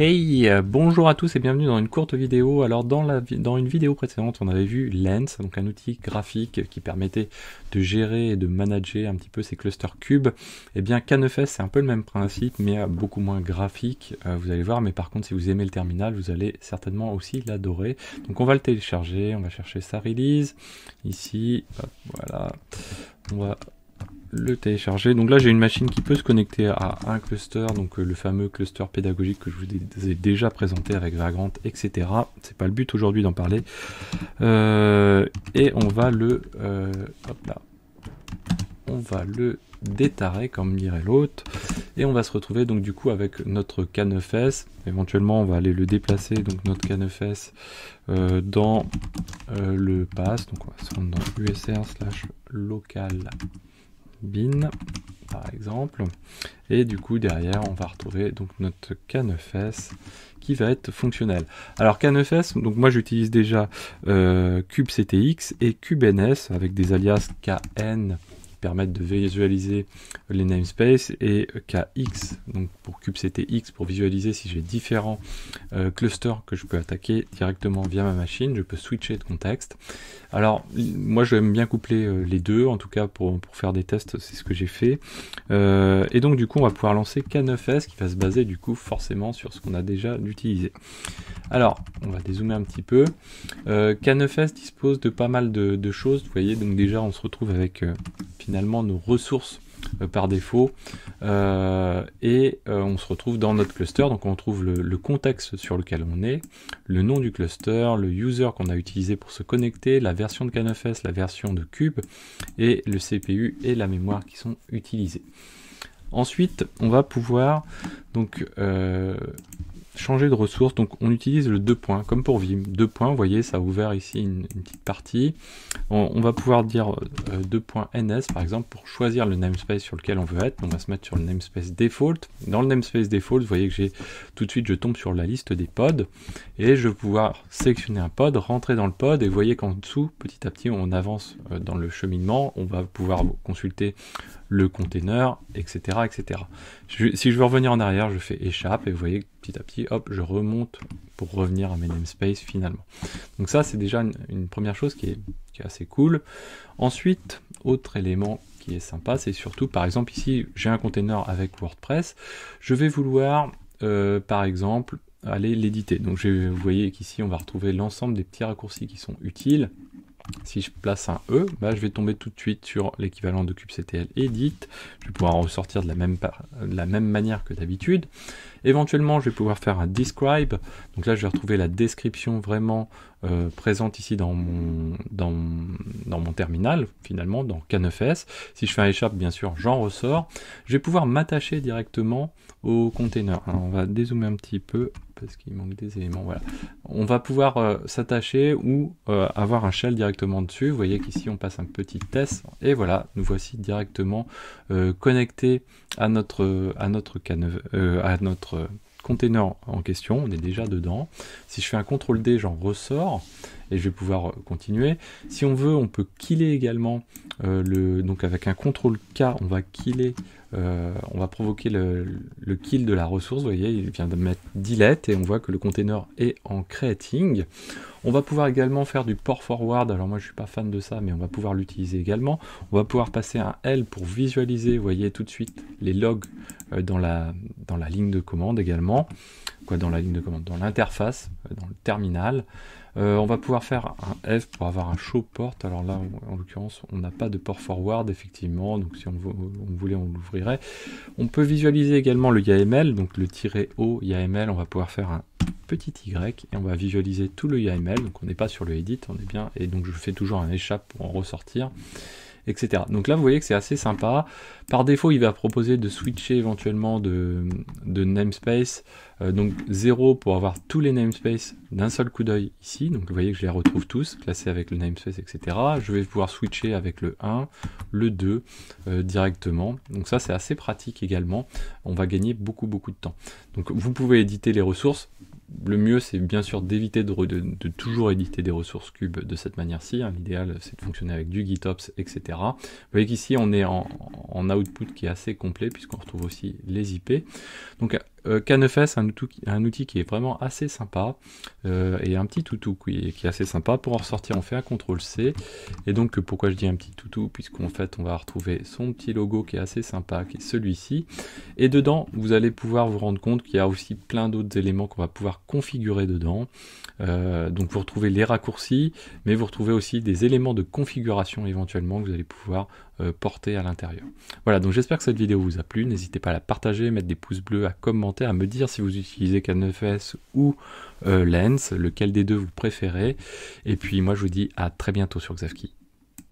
Hey, euh, bonjour à tous et bienvenue dans une courte vidéo. Alors dans, la, dans une vidéo précédente, on avait vu Lens, donc un outil graphique qui permettait de gérer et de manager un petit peu ces clusters cubes. Eh bien Canefest, c'est un peu le même principe, mais euh, beaucoup moins graphique, euh, vous allez voir. Mais par contre, si vous aimez le terminal, vous allez certainement aussi l'adorer. Donc on va le télécharger, on va chercher sa release. Ici, voilà, on va le télécharger. Donc là, j'ai une machine qui peut se connecter à un cluster, donc euh, le fameux cluster pédagogique que je vous ai déjà présenté avec Vagrant, etc. C'est pas le but aujourd'hui d'en parler. Euh, et on va le, euh, hop là, on va le détarer comme dirait l'autre et on va se retrouver donc du coup avec notre canefesse. éventuellement on va aller le déplacer donc notre canefesse dans le pass donc on va se rendre dans usr local bin par exemple. Et du coup, derrière, on va retrouver donc notre k qui va être fonctionnel. Alors k donc moi j'utilise déjà euh, kubectx et ns avec des alias KN permettent de visualiser les namespaces et KX, donc pour x pour visualiser si j'ai différents euh, clusters que je peux attaquer directement via ma machine, je peux switcher de contexte. Alors, moi j'aime bien coupler euh, les deux, en tout cas pour, pour faire des tests, c'est ce que j'ai fait. Euh, et donc du coup, on va pouvoir lancer K9S qui va se baser du coup forcément sur ce qu'on a déjà utilisé. Alors, on va dézoomer un petit peu. K9S dispose de pas mal de choses, vous voyez, donc déjà on se retrouve avec nos ressources euh, par défaut euh, et euh, on se retrouve dans notre cluster donc on trouve le, contexte sur lequel on est le nom du cluster le user qu'on a utilisé pour se connecter la version de CanoFS, la version de cube et le cpu et la mémoire qui sont utilisés ensuite on va pouvoir donc changer de ressources donc on utilise le deux points, comme pour Vim. deux points, voyez, ça a ouvert ici une, petite partie. On, va pouvoir dire euh, deux points NS, par exemple, pour choisir le namespace sur lequel on veut être. On va se mettre sur le namespace default. Dans le namespace default, vous voyez que j'ai tout de suite, je tombe sur la liste des pods, et je vais pouvoir sélectionner un pod, rentrer dans le pod, et voyez qu'en dessous, petit à petit, on avance euh, dans le cheminement, on va pouvoir consulter le container, etc. etc. si je veux revenir en arrière, je fais échappe, et vous voyez que à petit, hop, je remonte pour revenir à mes namespace finalement. Donc ça, c'est déjà une, première chose qui est, assez cool. Ensuite, autre élément qui est sympa, c'est surtout, par exemple, ici, j'ai un container avec WordPress. Je vais vouloir, euh, par exemple, aller l'éditer. Donc je, vous voyez qu'ici, on va retrouver l'ensemble des petits raccourcis qui sont utiles si je place un E, bah, je vais tomber tout de suite sur l'équivalent de kubectl edit. Je vais pouvoir ressortir de la même, manière que d'habitude. Éventuellement, je vais pouvoir faire un describe. Donc là, je vais retrouver la description vraiment euh, présente ici dans mon, mon terminal, finalement, dans K9S. Si je fais un échappe, bien sûr, j'en ressors. Je vais pouvoir m'attacher directement au container. on va dézoomer un petit peu parce qu'il manque des éléments. Voilà. On va pouvoir euh, s'attacher ou euh, avoir un shell directement dessus. Vous voyez qu'ici on passe un petit test et voilà, nous voici directement euh, connectés à notre à notre à notre container en question. On est déjà dedans. Si je fais un CTRL D, j'en ressors et je vais pouvoir euh, continuer. Si on veut, on peut killer également euh, le. Donc avec un contrôle K, on va killer. Euh, on va provoquer le, le, kill de la ressource, vous voyez, il vient de mettre delete et on voit que le container est en creating. On va pouvoir également faire du port forward, alors moi je suis pas fan de ça, mais on va pouvoir l'utiliser également. On va pouvoir passer un L pour visualiser, vous voyez, tout de suite les logs euh, dans la, dans la ligne de commande également, quoi, dans la ligne de commande, dans l'interface, dans euh, on va pouvoir faire un F pour avoir un show port. Alors là, en l'occurrence, on n'a pas de port forward, effectivement. Donc si on, voulait, on l'ouvrirait. On peut visualiser également le YAML, donc le tiret O YAML. On va pouvoir faire un petit Y et on va visualiser tout le YAML. Donc on n'est pas sur le edit, on est bien. Et donc je fais toujours un échappe pour en ressortir. Donc là, vous voyez que c'est assez sympa. Par défaut, il va proposer de switcher éventuellement de, de namespace. Euh, donc 0 pour avoir tous les namespaces d'un seul coup d'œil ici. Donc vous voyez que je les retrouve tous, classés avec le namespace, etc. Je vais pouvoir switcher avec le 1, le 2 euh, directement. Donc ça, c'est assez pratique également. On va gagner beaucoup, beaucoup de temps. Donc vous pouvez éditer les ressources le mieux, c'est bien sûr d'éviter de, toujours éditer des ressources cubes de cette manière-ci. Hein. L'idéal, c'est de fonctionner avec du GitOps, etc. Vous voyez qu'ici, on est en, output qui est assez complet, puisqu'on retrouve aussi les IP. Donc, euh, canefest un, un, outil qui est vraiment assez sympa, euh, et un petit toutou qui est, assez sympa. Pour en ressortir, on fait un CTRL-C, et donc pourquoi je dis un petit toutou Puisqu'en fait, on va retrouver son petit logo qui est assez sympa, qui est celui-ci. Et dedans, vous allez pouvoir vous rendre compte qu'il y a aussi plein d'autres éléments qu'on va pouvoir configurer dedans. Euh, donc vous retrouvez les raccourcis, mais vous retrouvez aussi des éléments de configuration éventuellement que vous allez pouvoir euh, à l'intérieur. Voilà, donc j'espère que cette vidéo vous a plu. N'hésitez pas à la partager, mettre des pouces bleus, à commenter, à me dire si vous utilisez Can9S ou euh, Lens, lequel des deux vous préférez. Et puis moi je vous dis à très bientôt sur Xavki.